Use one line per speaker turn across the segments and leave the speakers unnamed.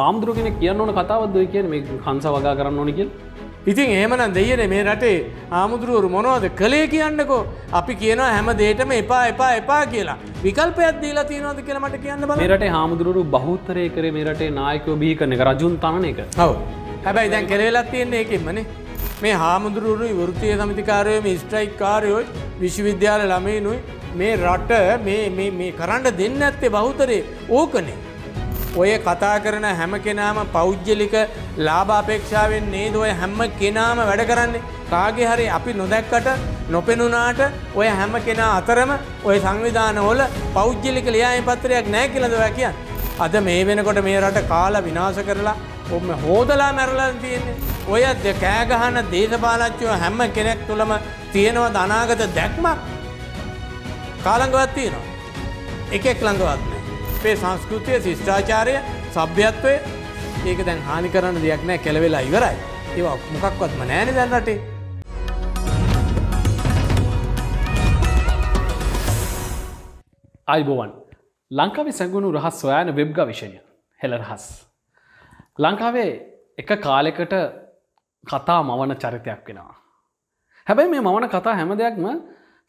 හාමුදුරුගෙන කියන්න ඕන කතාවත්ද කියන මේ හන්ස වගා කරන්න ඕනි කියල්. ඉතින් එහෙමනම් දෙයන මේ රටේ ආමුදුරුවරු මොනවද කළේ කියන්නකෝ අපි කියනවා හැම දේටම එපා එපා එපා කියලා විකල්පයක් දීලා තියනවද කියලා මට කියන්න බල රට
හාමුදුරුවරු බහුත්තරය කර මේ රටේ නායකෝ බිහි කරන එක රජුන් තන එක හව
හැබැයි දැන් කෙරේලත් තියන්නේ එකෙන්මන මේ හාමුදුරුවරු වෘතිය සමතිකාරයම ස්ට්‍රයික් කාරයෝයි විශ්වවිද්‍යාල ළමයනුයි මේ රට මේ කරන්න දෙන්න ඇත්තේ බහුතරේ ඕකනේ ඔය කතා කරන හැම කෙනාම පෞද්ගලික ලාභාපේක්ෂාවෙන් නේද ඔය හැම කෙනාම වැඩ කරන්නේ කාගේ හරි අපි නොදැක්කට නොපෙනුනාට ඔය හැම කෙනා අතරම ඔය සංවිධානවල පෞද්ගලික ලියාය පත්‍රයක් නෑ කියලද ඔය කියන්න. අද මේ වෙනකොට මේ රට කාල විනාශ කරලා ඔම හෝදලා මැරලා තියෙන්නේ. ඔය කෑගහන දේශපාලච්චයෝ හැම කෙනෙක් තුළම තියෙනවා දනාගත දැක්මක් කාලඟවත් තියෙනවා. එකෙක් ළඟවත්න. අපේ සංස්කෘතිය ශිෂ්ඨාචාරය සභ්‍යත්වය ඒක දැන් හානි කරන්න දෙයක් නෑ කෙලවෙලා ඉවරයි. ඒවා මොකක්වත්ම නෑන දැන් රටේ.
අයිබෝවන් ලංකාවේ සැඟුණු රහස් සොයාන වෙබ් ගවිෂණය හෙළ රහස්. ලංකාවේ එක කාලෙකට කතා මවන චරිතයක් වෙනවා. හැබැයි මේ මවන කතා හැම දෙයක්ම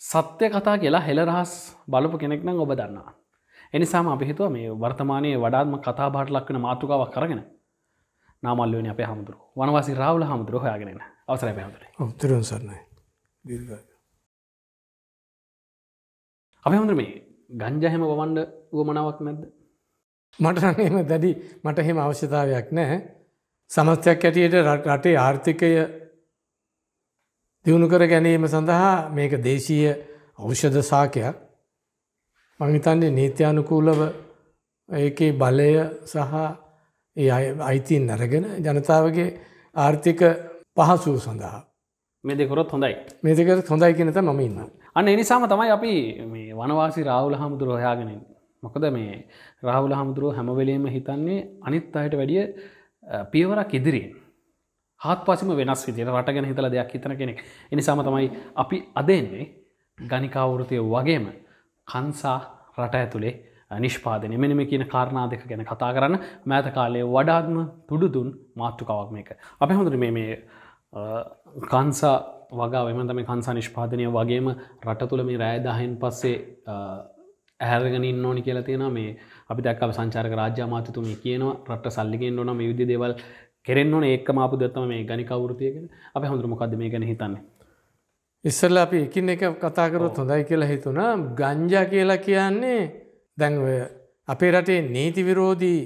සත්‍ය කතා කියලා හෙළ රහස් බලපු කෙනෙක් නම් ඔබ දන්නවා. එනිසාම අපිහිතුව මේ වර්තමානයේ වඩාත්ම කතාබාට ලක්වන මාතෘකාවක් කරගෙන නාමල්ලුවනි අප හමුදුරු වනවාසි රාවල හමුදුරු හයාගෙන අවසර පැහමුදුර
උත්තරුන් සරණයි
අපි හමුදුර මේ ගංජහෙම වවන්ඩ වුවමනාවක් නැද්ද
මට එම දැඩි මට එහෙම අවශ්‍යතාවයක් නෑ සමස්තයක් ඇටියට රටේ ආර්ථිකය දියුණු කර ගැනීම සඳහා මේක දේශීය ඖෂධ සාකයක් මංහිතන්නේ නීති්‍යානුකූලව ඒකේ බලය සහ ඒ අයිතින් අරගෙන ජනතාවගේ ආර්ථික පහසුව සඳහා.
මේ දෙකොරොත් හොඳයි
මේ දෙකරත් හොඳයි කියනත මම ඉන්න.
අන්න එනිසාම තමයි අපි වනවාසි රාවුල හාමුදුරුව හයාගෙනින්. මොකද මේ රාහුල හාමුදුරුව හැමවෙලීම හිතන්නේ අනිත් අයට වැඩිය පියවරක් ඉදිරියෙන්. හත් පසිම වෙනස් විදියට රටගෙන හිතල දෙයක් හිතන කෙනෙක් එනිසාම තමයි අපි අදෙන්නේ ගනිකාවෘතය වගේම කන්සා රට ඇතුළේ නිෂ්පාදනය මෙනම කියන කාරණා දෙක ගැන කතා කරන්න මෑත කාලයේ වඩාත්ම තුඩුදුන් මාතෘකාවක් මේක. අප හොඳට මේ කන්සා වගා වෙමතම කන්සා නිෂ්පාදනය වගේම රට තුළ මේ රෑදාහෙන් පස්සේ ඇහැරගෙන ඉන්න ඕනි කියලා තියෙන මේ අපි දැක්කව සංචාරක රාජ්‍යමාතතුම කියනවා රට සල්ලිගෙන් ඕන මේ විදි දේවල් කෙරෙන් ඕන ඒක්කම අපපු දත්තම මේ ගනි කවෘතියගෙන අප හඳුර මොකද මේ ගැන හිතන්නේ
ඉස්සල්ල අපි එකින් එක කතා කරොත් හොඳයි කියලා හිතුනා ගංජා කියලා කියන්නේ දැන්ව අපේ රටේ නීති විරෝධී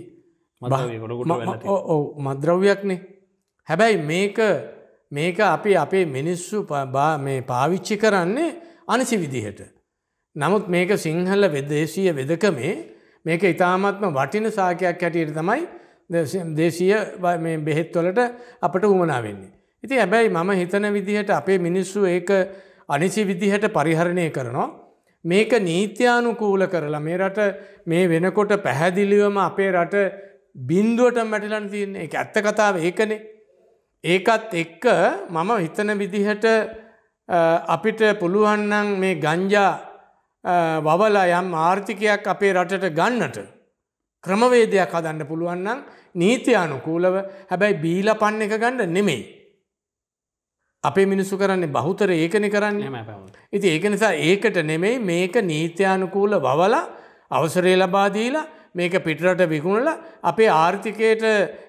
ඔව මද්‍රව්‍යයක්නේ හැබැයි මේක මේක අපි අපේ මිනිස්සු මේ පාවිච්චි කරන්නේ අනිසි විදිහට. නමුත් මේක සිංහල වෙදේශීය වෙදකමේ මේක ඉතාමත්ම වටින සාකයක් හැටියට තමයි දේශීය බෙහෙත්වලට අපට උමනා වෙන්නේ. ඉති හැබැයි මම හිතන විදිහට අපේ මිනිස්සු ඒක අනිසි විදිහට පරිහරණය කරනවා. මේක නීත්‍යානුකූල කරලා මේ රට මේ වෙනකොට පැහැදිලිවම අපේ රට බින්දුවට මැටිලන් තියන්න එක ඇත්ත කතාව ඒකනේ. ඒකත් එක්ක මම හිතන විදිහට අපිට පුළුවන්නන් මේ ගංජා වවලා යම් ආර්ථිකයක් අපේ රටට ගන්නට ක්‍රමවේදයක් හදන්න පුළුවන්නම් නීතියානුකූලව හැබැයි බීල පන්න එක ගණඩ නෙමෙයි. අපේ මිනිස්සු කරන්නේ බහුතර ඒකන කරන්නේ ඉති ඒක නිසා ඒකට නෙමෙයි මේක නීත්‍යානුකූල බවල අවසරේ ලබාදීලා මේක පිටරට විකුණල අපේ ආර්ථිකයට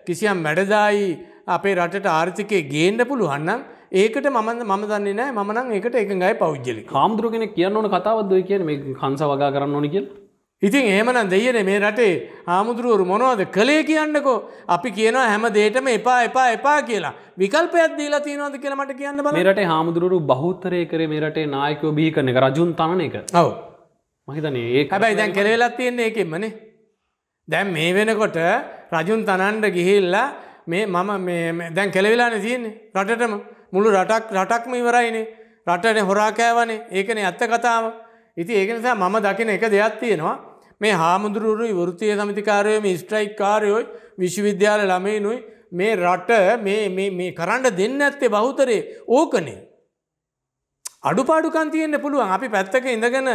කිසියම් මැඩදායි අපේ රටට ආර්ථිකය ගේන්න පුළුවන්නම් ඒකට මම මම දන්නේ නෑ මනං ඒකට එකඟයි පෞද්ගලි කාමුදුරගෙන කියන්න ඕන කතාවත්ද කියන මේ කංස වගා කරන්න ඕනි කියලා ඉතින් ඒමනම් දෙයන මේ රටේ ආමුදුරුවරු මොනවද කළේ කියන්නකෝ අපි කියනවා හැම දේටම එපා එපා එපා කියලා විකල්පයක් දීලා තියනවද කියලා මට කියන්න බල රට
හාමුදුරු බහුත්තරය කර මේ රටේ නායකෝ බිහි කරන එක රජුන් තන එක ඔව මහිතනේ ඒ හැබැයි දැන්
කෙරවෙලත් තියන්නේ එකෙන්මනේ දැන් මේ වෙනකොට රජුන් තනන්ඩ ගිහිල්ලා මේ මම දැන් කෙලවෙලාන තියන්නේ රටටම මුළු රටක් රටක්ම ඉවරයිනේ රටන හොරාකෑවනේ ඒකනේ ඇත්ත කතාව ඉති ඒකනිසා මම දකින එක දෙයක් තියෙනවා මේ හාමුදුරුවරුයි වෘතිය සමතිකාරයම ස්ට්‍රයික් කාරයෝයි විශ්වවිද්‍යාල ළමයිනුයි මේ රට මේ කරන්න දෙන්න ඇත්තේ බහුතරේ ඕකනේ. අඩුපාඩුකන් තියෙන්න පුළුවන් අපි පැත්තක ඉඳගෙන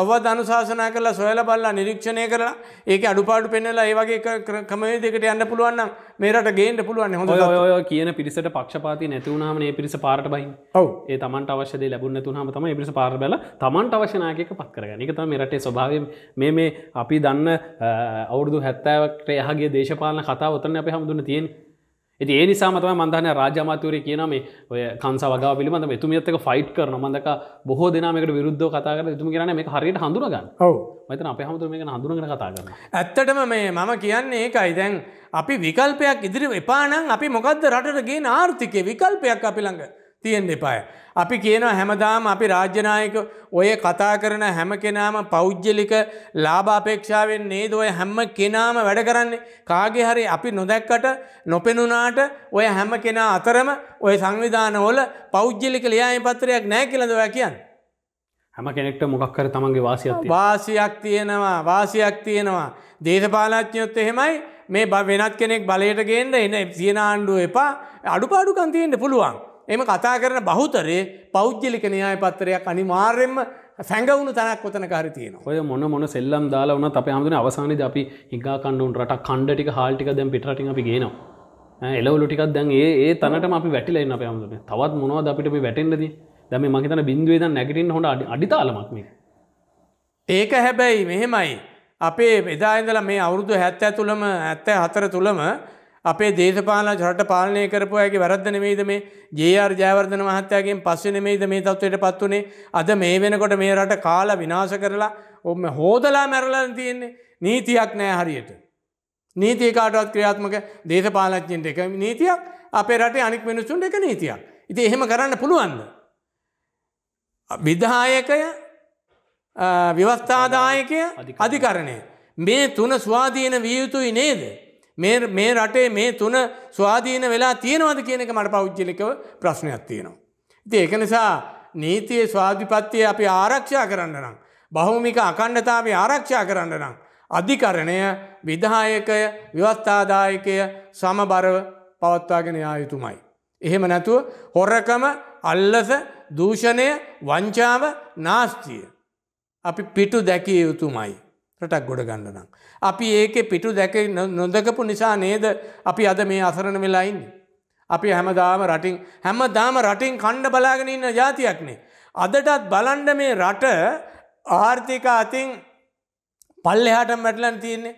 අවවාද අනුශාසනා කරලා සොයලා බලලා නිරීක්ෂණය කරලා ඒකේ අඩුපාඩු පෙන්වලා ඒ වගේ ක්‍රමවේදයකට යන්න පුළුවන් නම් මේ රට ගේන්න පුළුවන් හොඳ ඔය
ඔය කියන පිරිසට පක්ෂපාතී නැති වුණාම මේ පිරිස පාරට බහින්. ඔව්. ඒ Tamanට අවශ්‍ය දේ ලැබුණ නැති වුණාම තමයි මේ පිරිස පාර බැලලා Tamanට අවශ්‍ය නායකයෙක් පත් කරගන්නේ. ඒක තමයි මේ රටේ ස්වභාවය. මේ මේ අපි දන්න අවුරුදු 70කට එහාගේ දේශපාලන කතාව උතන අපි හැමෝම දුන්න තියෙන්නේ. ඇති ඒ නිසා මතම මන්දහන රාජමාතවර කියන මේ ඔය කන්ස වග පිළිබඳ එතුමියත්තක ෆයිට් කරන මදක බොහෝ දෙනමකට විරුද්ධ කතා කර තුම කියන මේ හරියට හඳුරගන්න
ඔව මෙතන අප හමුතු මේ හඳුරගන කතාගන්න ඇත්තටම මේ මම කියන්නේ ඒකයි දැන් අපි විකල්පයක් ඉදිරි එපානං අපි මොකක්ද රටටගේ ආර්ථිකය විකල්පයක් අපි ළඟ තියෙන් එපාය. අපි කියන හැමදාම අපි රාජ්‍යනායක ඔය කතා කරන හැම කෙනාම පෞද්ජලික ලාභාපේක්ෂාවෙන් නේද ඔය හැම කෙනාම වැඩ කරන්නේ කාගේ හරි අපි නොදැක්කට නොපෙනුනාට ඔය හැම කෙනා අතරම ඔය සංවිධානවල පෞද්ජලික ලියාය පත්‍රයක් නෑ කියලද ඔය කියන්න. හැම කෙනෙක්ට මොකක්කර තමන්ගේ වාසියක් වාසියක් තියෙනවා වාසියක් තියෙනවා. දේශපාලඥයොත් එහෙමයි මේ වෙනත් කෙනෙක් බලයට ගේන්න එන සියන ආණ්ඩුව එපා අඩුපාඩුකන් තියෙන්ට පුළුවන්. එම කතා කරන බහුතරේ පෞද්ගලික න්‍යාය පත්‍රයක් අනිවාර්යෙන්ම සැඟවුණු තැනක් කොතන කාරිතියන ඔය මොන
මොන සෙල්ලම් දාලා වන අප හමුදන අවසානද අපි හිගා කණ්ඩුන් රට කණ්ඩටික හාල්ටික දැම් පිටටින් අපි ගේනවා එලවලු ටිකක් දැන් ඒ ඒ තනට අපි වැටිලයින්න අප හමුදන තවත් මොනවද අපිට
වැටෙන්ලදී දැම මහිතන බින්දුවේද නැගටින් හොට අඩිතාලමක්ම ඒක හැබැයි මෙහෙමයි අපේ එදා ඉඳලා මේ අවුරුදු හැත්ත ඇතුළම ඇත්ත හතර තුළම අපේ දේශපාල රට පාලනය කරපු ඇගේ වැරද්ද නෙමෙයිද මේ ජේආර් ජයවර්ධන මහත්තයාගෙන් පස්සේ නෙමෙයිද මේ තත්ත්වයට පත් වුණේ අද මේ වෙනකොට මේ රට කාලා විනාශ කරලා ඔබ හෝදලා මැරලා තියෙන්නේ නීතියක් නෑ හරියට නීතිය කාටවත් ක්‍රියාත්මක දේශපාලඥන්ට එක නීතියක් අපේ රටේ අනික් මිනිස්සුන්ට එක නීතියක් ඉතින් එහෙම කරන්න පුළුවන්ද විධායකය විවස්ථාදායකය අධිකරණය මේ තුන ස්වාධීන විය යුතුයි නේද මේ රටේ මේ තුන ස්වාධීන වෙලා තියෙනවද කියන එක මට පෞද්ගලිකව ප්‍රශ්නයක් තියෙනවා. ඉති ඒක නිසා නීතියේ ස්වාධිපත්තිය අපි ආරක්ෂා කරන්න නම්. බහුමික අකණ්ඩතාව ආරක්ෂා කරන්න නම්. අධිකරණය විධායකය ව්‍යවස්ථාදායකය සමබරව පවත්වාගෙන යා යුතුමයි. එහෙම නැතුව හොරකම අල්ලස දූෂණය වංචාව නාස්තිය. අපි පිටු දැකිය යුතුමයි. රටක් ගොඩ ගණඩනම්. අපි ඒක පිටු දැක නොදකපු නිසා නේද අපි අද මේ අසරණ වෙලායින්. අපි හැමදාම රටින් හැම දාම රටින් කණ්ඩ බලාගෙන ඉන්න ජාතියක්නේ. අදටත් බලන්ඩ මේ රට ආර්ථික අතින් පල්ලෙහාට මැටලන් තියන්නේ.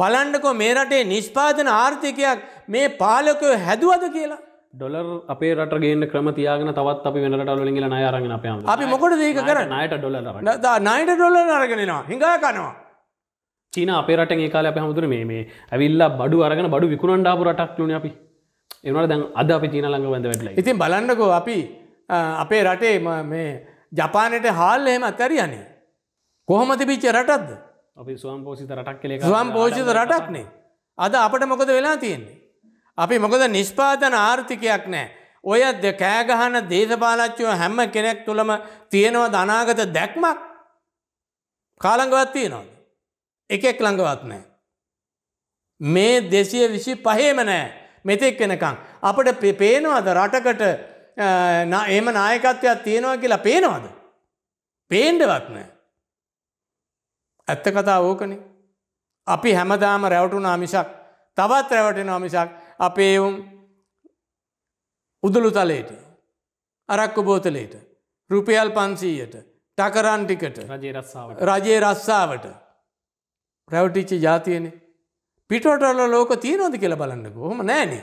බලන්ඩකෝ මේ රටේ නිෂ්පාදන ආර්ථිකයක් මේ පාලකය හැදුවද කියලා.
ඩොලර් අපේ රට ගේ ක්‍රම තියාගෙන තවත් අපි වෙනට ඩොලින් ල නයාරගෙන අප
අපි මොකට දේක කර නයට ඩොල නයට ඩොල අරගෙනවා හිඟා කනවා.
චීන අපේරට ඒකාල අප හමුදුර මේ ඇවිල්ලා බඩු අරගෙන බඩු
විකුණන්ඩාපු රටක් ලුණ
අපි එවට දැන් අද අපි
චීන ළඟ වැඳ වැටල ඉතින් බලන්නකෝ අපි අපේ රටේ මේ ජපානයට හාල් එහෙම අතැරියන්නේ කොහොමති පිච්ච රටත්ද
අපි ස්වාම් පෝසිත රටක් කලේ ස්වාම් පෝෂිත රටක්නේ
අද අපට මොකද වෙලා තියෙන්නේ අපි මොකද නිෂ්පාතන ආර්ථිකයක් නෑ ඔය කෑගහන දේශපාලච්චයෝ හැම කෙනෙක් තුළම තියෙනවා දනාගත දැක්මක් කාලංගවත් තියෙනවා එකෙක් ළඟවත් නෑ. මේ දෙසිය විසි පහේම නෑ මෙතෙක් වෙනකං. අපට පේනවාද රටකට එම නායකත්වයක් තියෙනවා කියලා පේනවාද. පේන්ඩවත් නෑ. ඇත්ත කතා ඕකනේ. අපි හැමදාම රැවටුනා මිසක් තවත් රැවටෙනවා මිසක් අපේ එවුම් උදුළු තලයට අරක්කු බෝතලයට රුපියල් පන්සීයට ටකරන්ටිකට රජේ රස්සාාවට රැවටිච්චි ජාතියනෙ. පිටෝටල්ල ලෝක තීරෝද කියල බලන්නක හොම නෑනේ.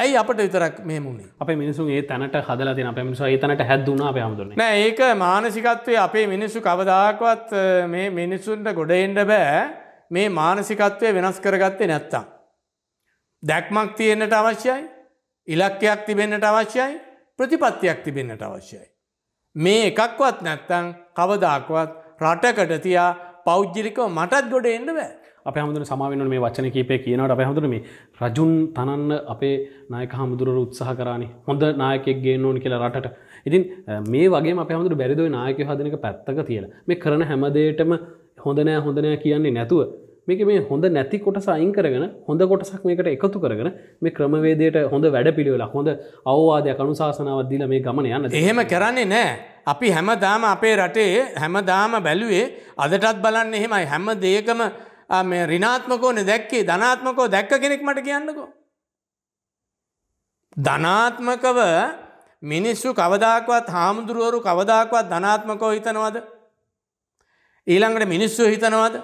ඇයි අපට විතරක් මේ මුණේ අප මිනිසු ඒ තැනට හදල
තින පමිසු ඒ තනට හැදදුනා පයමුදුන
නෑ ඒක මානසිකත්වය අපේ මිනිස්සු කවදාකවත් මේ මිනිස්සුන්ට ගොඩෙන්ඩ බෑ මේ මානසිකත්වය වෙනස් කරගත්තේ නැත්තම්. දැක්මක් තියෙන්න්නට අවශ්‍යයි ඉලක්කයක් තිබෙන්න්නට අවශ්‍යයි ප්‍රතිපත්තියක් තිබෙන්න්නට අවශ්‍යයි. මේ එකක්වත් නැත්තං කවදාකවත් රටකට තියා පෞද්ජිරිකව මටත් ගොඩ එන්න බෑ අප හමුදුර සමාවෙන මේ වචන කීපය කියනට අප හඳුරම මේ
රජුන් තනන්න අපේ නායක හමුදුරට උත්සාහ කරන්නේ හොඳ නායකෙක් ගේ ඕන කියලා රටට ඉතින් මේ වගේ අප හමුදුර බැරිදව නායක හදනක පැත්තක තියෙන මේ කරන හැමදේටම හොඳනෑ හොඳනෑ කියන්නේ නැතුව මේක මේ හොඳ නැති කොට සයින් කරගෙන හොඳ කොටසක් මේකට එකතු කරගෙන මේ ක්‍රමවේදයට හොඳ වැඩ පිළිවෙලා හොඳ අවවාදයක් අනුසාසනවදදිල මේ ගමන යන්න
එහෙම කරන්නේ නෑ අපි හැමදාම අපේ රටේ හැමදාම බැලුවේ අදටත් බලන්න එහෙමයි හැම දේකම රිනාත්මකෝන දැක්කේ ධනාත්මකෝ දැක්ක කෙනෙක් මට කියන්නකෝ. ධනාත්මකව මිනිස්සු කවදක්වත් හාමුදුරුවරු කවදක්වත් ධනාත්මකෝ හිතනවද. ඊළඟට මිනිස්සු හිතනවද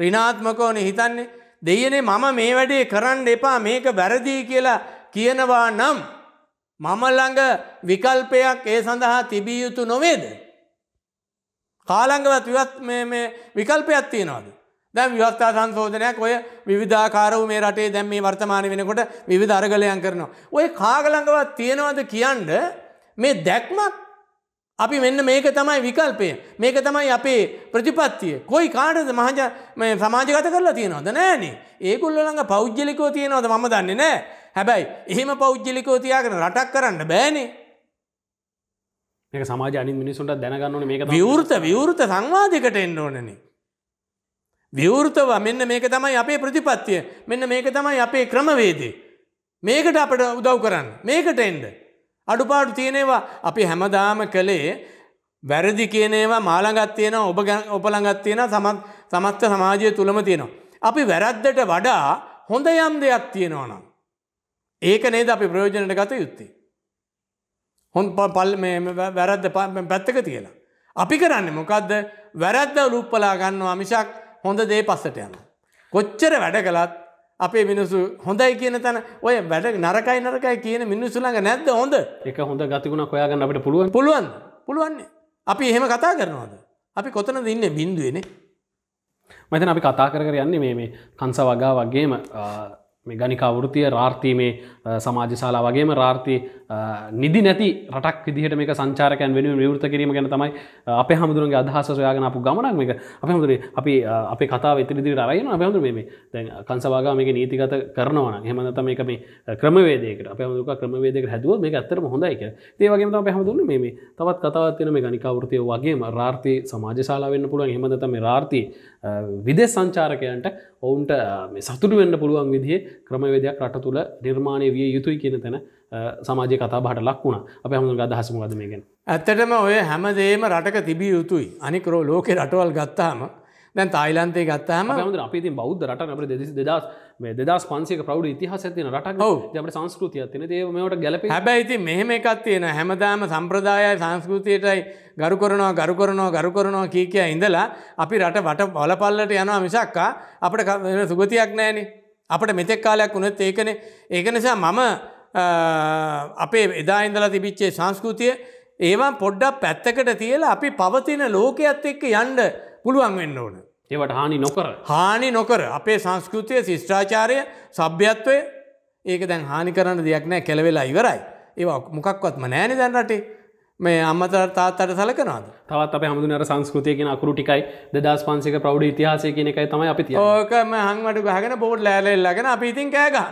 ඍණාත්මකෝනේ හිතන්නේ දෙයනේ මම මේ වැඩේ කරන්න එපා මේක වැරදිී කියලා කියනවා නම් මම ළඟ විකල්පයක් ඒ සඳහා තිබිය යුතු නොවේද. කාලංගවත් විවත් විකල්පයක් තියෙනවාද. දැම් ව්‍යවස්ථා සංශෝධනයක් ඔය විධාකාරව මේ රටේ දැම් මේ වර්තමාන වෙනකොට විධ අරගලයන් කරනවා. ඔය කාගලඟවත් තියෙනවද කියන්ඩ මේ දැක්මක් අපි මෙන්න මේක තමයි විකල්පය මේක තමයි අපේ ප්‍රතිපත්තිය කොයි කාටද මහජ සමාජගත කරලා තියෙනවද නෑනේ ඒකුල්ලඟ පෞද්ජලිකෝ තියෙනවද මම දන්නේ නෑ හැබැයි එහෙම පෞද්ජලිකෝ තියාගෙන රටක් කරන්න බෑනේ මේක සමාජ අනි මිනිසුන්ට දැනගන්නන මේක විවෘත විවෘත සංවාධකට එන්න ඕනනේ විවෘතව මෙන්න මේක තමයි අපේ ප්‍රතිපත්තිය මෙන්න මේක තමයි අපේ ක්‍රමවේදේ මේකට අපට උදව් කරන්න මේකට එන්ඩ අඩුපාඩු තියෙනවා අපි හැමදාම කළේ වැරදි කියනේවා මාළඟත් තියෙනවා ඔබ ඔපළඟත් තියෙන සමත් සමත්ත සමාජය තුළම තියෙනවා. අපි වැරද්දට වඩා හොඳ යම් දෙයක් තියෙනවා නම්. ඒක නේද අපි ප්‍රයෝජනයට ගත යුත්තේ. හොන් පල් වැරද්ද පැත්තක තියලා. අපි කරන්න මොකක්ද වැරද්ද ලුප්පලා ගන්නවා මිසක් හොඳ දේ පස්සට යන. කොච්චර වැඩ කළත් අපේ මිනිසු හොඳයි කියන තැන ඔය වැඩ නරකයි නරකයි කියන මිනිස්සුලඟ නැද්ද හොඳ එක හොඳ ගතිගුණ කොයාගන්න අපට පුළුවන් පුළුවන් පුළුවන්නේ අපි එහෙම කතා කරනවාද අපි කොතන දෙන්න බින්දුවනේ
මෙතන අපි කතා කර යන්නේ මේ කංස වගා වගේම මේ ගනිකා වෘතිය රාර්ථීමේ සමාජශලා වගේම රාර්ථය නිදි නැති රටක් විදිහට මේ සංචාරකයන් වෙනුව විවෘත කිරීම ගැන තමයි අප හමුදුරන්ගේ අදහස සොයාගෙන අපපු ගමනක් මේක අප හමුදුරේ අපි අපි කතා වෙතිරිදි රයන අපහඳු මේ දැන් කන්සවාගා මේක නීතිගත කරනවන හෙමත මේක මේ ක්‍රමවේදයකට අප හමුදුක ක්‍රමවේදක හැදුව මේ ඇත්තරම හොඳයික ඒවගේ අප හමුදුන්න මේ තවත් කතාවත්යන මේ ගනිකා වෘතිය වගේ රාර්ථය සමාජශලා වෙන්න පුළුවන් හෙමත මේ රාර්ථී විදේ සංචාරකයන්ට ඔවුන්ට සතුට වෙන්න පුළුවන් විදිහ ක්‍රමවේදයක් රට තුළ නිර්මාණය විය යුතුයි කියන තැන සමාජය කතා බට ලක් වුණ අප හමු ගදහසම ගද මේගෙන.
ඇත්තටම ඔය හැමදේම රටක තිබිය යුතුයි අනිකරෝ ලෝකෙ රටවල් ගත්තාම දැන් තායිලන්තේ ගත්තහම හමද අපි
බෞද්ධ රට අපට දෙදෙසි දෙදස් මේ දෙදස් පන්සේ
ප්‍රව් ඉතිහාස තින රටක් අපට සංස්කෘතිය තින මේට ගැලප හැබැයිති මෙහෙම එකත් තියෙන හැමදාම සම්ප්‍රදායයි සංස්කෘතියටයි ගරු කරනවා ගරු කරනවා ගරු කරනවා කිය කිය ඉඳලා අපි රට වට බලපල්ලට යනවා මිසක්කා අපට සුගතියක් නෑනේ අපට මෙතෙක් කාලයක් වුණත් ඒකන ඒක නිසා මම අපේ එදා ඉඳලා තිබිච්චේ සංස්කෘතිය ඒවා පොඩ්ඩක් පැත්තකට තියලා අපි පවතින ලෝකයක්ත් එක්ක යන්ඩ පුළුවන් වෙන්න ඕන. ඒවට හානි නොකර. හානි නොකර අපේ සංස්කෘතිය ශිෂ්ඨාචාරය සභ්‍යත්වය ඒක දැන් හානි කරන්න දෙයක් නෑ කෙලවෙලා ඉවරයි. ඒ මොකක්වත්ම නෑනි දැන් රටේ. මේ අම්මතර තාත්තට සලකනවාද
තවත් අප හමුදුනර සංස්කෘතිය කියෙන අකුරු ටිකයි දෙදස් පන්සික ප්‍රෞඩ ඉතිහාසය කියන එකයි තමයි අපි
ඕකම හංවට ගහගෙන බෝඩ් ලෑලල්ලගෙන අපි ඉතින් කෑගන.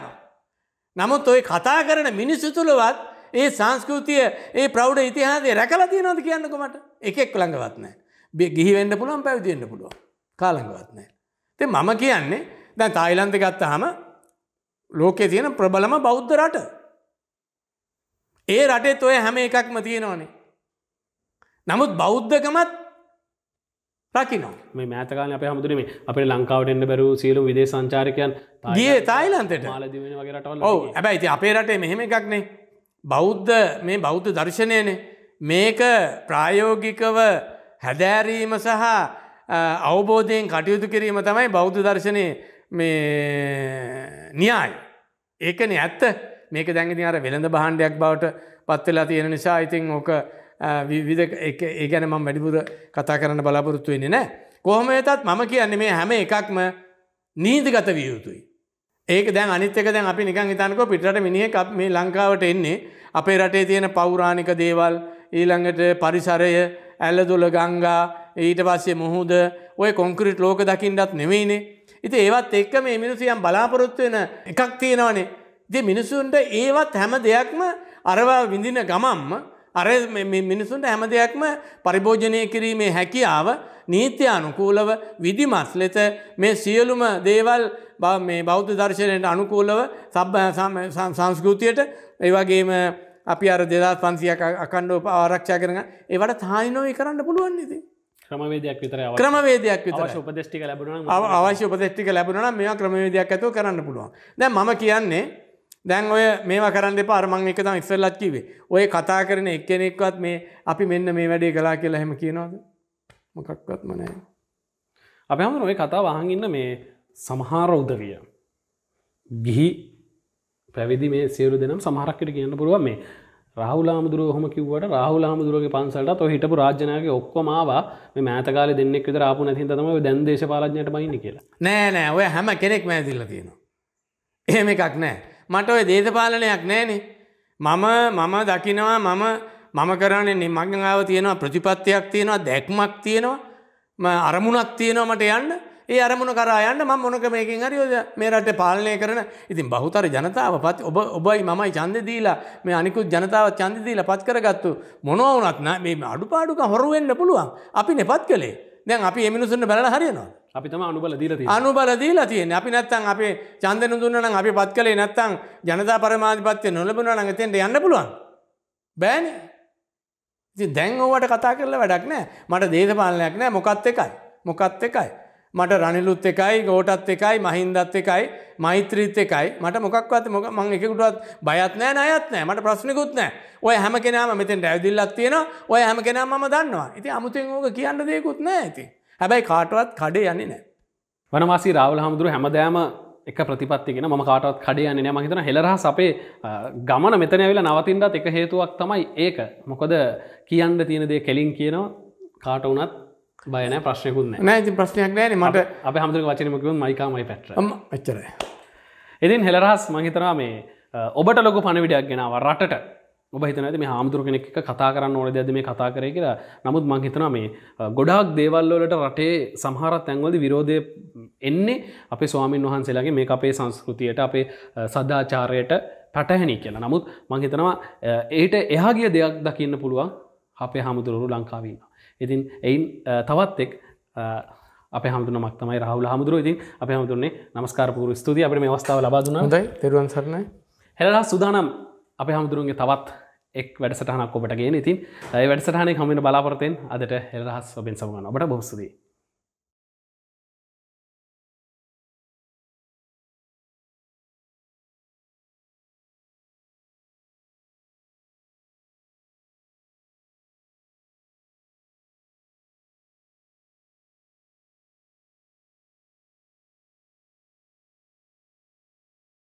නමුත් ඔය කතා කරන මිනිස්සු තුළවත් ඒ සංස්කෘතිය ඒ ප්‍රෞඩ ඉතිහාදේ රැකල තියනොද කියන්නකමට එකෙක් ළඟවත්නෑ. ගිහිවෙන්න පුළුවන් පැවිදිවෙන්න පුළුවන් කාලඟවත්නෑ. ති මම කියන්නේ දැන් තායිලන්ත ගත්ත හම ලෝකේ තියෙන ප්‍රබලම බෞද්ධ රට. ඒ රටෙත් ඔය හැම එකක්ම තියෙනවනේ. නමුත් බෞද්ධකමත් රකිනෝ
මේ මෑතකාල අප හමුදුරීම අපේ ලංකාවට එන්න බැරු සියලු විදේ සංචාරකයන් ගිය තායිලන්තට ඔව
හැබැයිති අපේ රටේ මෙහෙම එකක්නේ බෞද්ධ මේ බෞද්ධ දර්ශනයනේ මේක ප්‍රායෝගිකව හැදෑරීම සහ අවබෝධයෙන් කටයුතු කිරීම තමයි බෞද්ධ දර්ශනය මේ න්‍යාය. ඒකන ඇත්ත මේක දැඟති අර වෙළඳ බහන්ඩයක් බවට පත්වෙලා තියෙන නිසා ඉතින් ඕක විවිධ ඒගැන මම වැඩිපුර කතා කරන්න බලාපොරොත්තු වෙන්නේ නෑ. කොහොම වෙතත් මම කියන්නේ මේ හැම එකක්ම නීතිගත විය යුතුයි. ඒක දැන් අනිත්‍යක දැන් අපි නිකන් හිතන්නකො පිටරට මිනිහෙක් මේ ලංකාවට එන්නේ අපේ රටේ තියෙන පෞරාණික දේවල් ඊළඟට පරිසරය ඇල්ලදුල ගංගා ඊට පස්සේ මුහුද ඔය කොංකරිට් ලෝක දකිින්ටත් නෙවෙයිනේ. ඉති ඒවත් එක්ක මේ මිනිසුයම් බලාපොරොත්තු වෙන එකක් තියෙනවනේ. දෙ මිනිසුන්ට ඒවත් හැම දෙයක්ම අරවා විඳින ගමම්ම අර මිනිසුන්ට හැම දෙයක්ම පරිභෝජනය කිරීමේ හැකියාව නීත්‍යානුකූලව විදිමස් ලෙස මේ සියලුම දේවල් මේ බෞද්ධ දර්ශනයට අනුකූලව සබ සංස්කෘතියට ඒවගේම අපි අර දෙදා පන්සියක් අකණ්ඩෝ ආරක්ෂා කරන ඒවට තායිනොයි කරන්න පුළුවන් ඉති.
ක්‍රමවේදයක් විතර ක්‍රමවේදයක් විතර උපදෙෂ්ටික ලැබුණ
අවශ්‍ය උපදෙෂ්ටික ලැබුණන මේ ක්‍රමවේදයක් ඇතුව කරන්න පුළුවන් දැ මම කියන්නේ දැන් ඔය මේ කරන්න පාරමං එක තම ඉස්සල්ලත් කිවේ ඔය කතා කරන එක්කෙනෙක්වත් මේ අපි මෙන්න මේ වැඩේ කලා කියලා හැම කියනවාද මොකක්වත් මනෑ.
අපි හම ඔය කතා වහගන්න මේ සමහාර උදවිය ගිහි පැවිදි මේ සියලු දෙනම් සමහරක්කට කියන්න පුළුවන් මේ රාහුලාමුදුර හොම කිවට රාහුලාමුදුරගේ පන්සල්ට හිටපු රාජනයගේ ඔක්කොමවා මෑතකාල දෙන්නෙක් විත රාපු නැති තම දැන් දේශපාලඥයට මයින්න කියලා
නෑ නෑ ඔය හැම කෙනෙක් මෑතිල්ල තියෙනවා. එහෙම එකක් නෑ මට ඔය දේශපාලනයක් නෑනේ මම මම දකිනවා මම මම කරන්නේ මංගාව තියෙනවා ප්‍රතිපත්තියක් තියෙනවා දැක්මක් තියෙනවා අරමුණක් තියෙනවා මට යන්න ඒ අරමුණ කරා යන්න ම මොනක මේකින් හරි මේ රට පාලනය කරන ඉතින් බහුතර ජනතාව පත් ඔබ ඔබයි මමයි චන්ද දීලා මේ අනිකුත් ජනතාව චන්ද දීලා පත් කරගත්තු මොනව වුණත් නෑ මේ අඩුපාඩුක හොරු වෙන්න පුළුවන් අපි නෙපත් කළේ දැන් අපි එමිනිසුන්ට බලලා හරියනවා
අපි තම අනුබල දීලති
අනුබල දීලා තියෙන අපි නැත්තන් අපේ චන්දන දුන්නනම් අපි පත් කළේ නැත්තං ජනතා පරමාධිපත්වය නොලබුණ නඟ තෙන්ට යන්න පුළුවන් බෑන ඉති දැන් ඕවට කතා කරලා වැඩක් නෑ මට දේශපාලනයක් නෑ මොකත් එකයි මොකත් එකයි මට රනිලුත් එකයි ගෝටත් එකයි මහින්දත් එකයි මෛත්‍රීත් එකයි මට මොකක්වත් මොක මං එකකුටත් බයත් නෑ නයත් නෑ මට ප්‍රශ්නකුත් නෑ ඔය හැම කෙනම මෙතෙන් ඇවිදිල්ලත් තියෙන ඔය හැම කෙනා මම දන්නවා ඉති අමුතුෙන් ඕක කියන්න දෙයකුත් නෑ ඇති හැබැයි කාටවත් කඩේ යන්නේ නෑ
වනවාසී රාවල හමුදුරු හැමදෑම එක ප්‍රතිපත්තිගෙන ම කාටත් කඩයන්න නෑ මහිතන හෙලරහ සපේ ගමන මෙතන වෙලා නවතින්ටත් එක හේතුවක් තමයි ඒක මොකද කියන්න තියෙන දේ කෙලින් කියනවා කාට වනත් බයන ප්‍රශ්යකුන්න නෑති ප්‍රශ්නයක් නෑන මට අප හමුදුර වචනමකුන් මයිකාමයි පැට එච්චර එතින් හෙලරහස් මහිතනා මේ ඔබට ලොක පණවිඩයක් ගෙනාව රටට ඔබ හිතනද මේ හාමුදුර කෙනෙක් කතා කරන්න ඕන දෙද මේ කතා කරය කියලා නමුත් මංහිතනා මේ ගොඩාක් දේවල්ලෝලට රටේ සමහරත් තැන්වලදි විරෝධය එන්නේ අපේ ස්වාමීන් වහන්සේලාගේ මේ අපේ සංස්කෘතියට අපේ සදාචාරයට පැටහැනි කියලා නමුත් මංහිතනවා ඒට එහාගිය දෙයක් දකින්න පුළුවන් අපේ හාමුදුරු ලංකාවීම ඉතින් එයින් තවත් එක් අප හමුදුන මක්තමයි රහුල හමුදුරුව ඉතින් අප හමුදුරන්නේ නමස්කාරපුරු ස්තුති අපේ මේ අවස්ථාව ලබාදුන දයි තෙරුවන් සරණයි හෙලා සුදානම් අප හමුදුරුන්ගේ තවත් එක් වැඩසටහනක් ඔබට ගෙන
ඉතින් ඇයි වැඩසටහනෙක් හමින බලාපොරතයෙන් අදට හෙල්රහස් ඔබෙන් සමගන ඔබට බොස්සදී